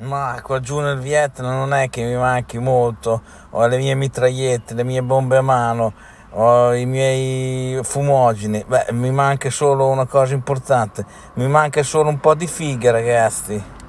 Ma qua giù nel Vietnam non è che mi manchi molto, ho le mie mitragliette, le mie bombe a mano, ho i miei fumogeni, beh mi manca solo una cosa importante, mi manca solo un po' di figa ragazzi.